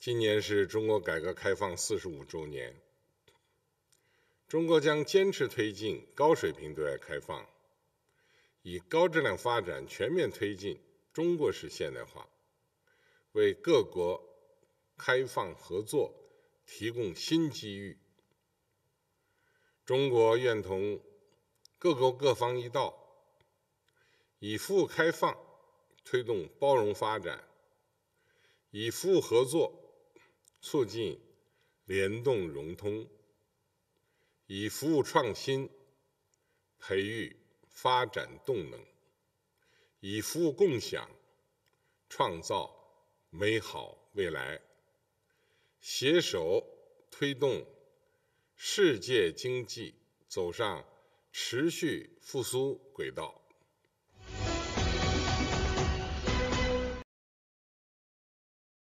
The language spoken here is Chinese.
今年是中国改革开放45周年。中国将坚持推进高水平对外开放，以高质量发展全面推进中国式现代化，为各国开放合作提供新机遇。中国愿同各国各方一道，以服务开放推动包容发展，以服务合作。促进联动融通，以服务创新培育发展动能，以服务共享创造美好未来，携手推动世界经济走上持续复苏轨道。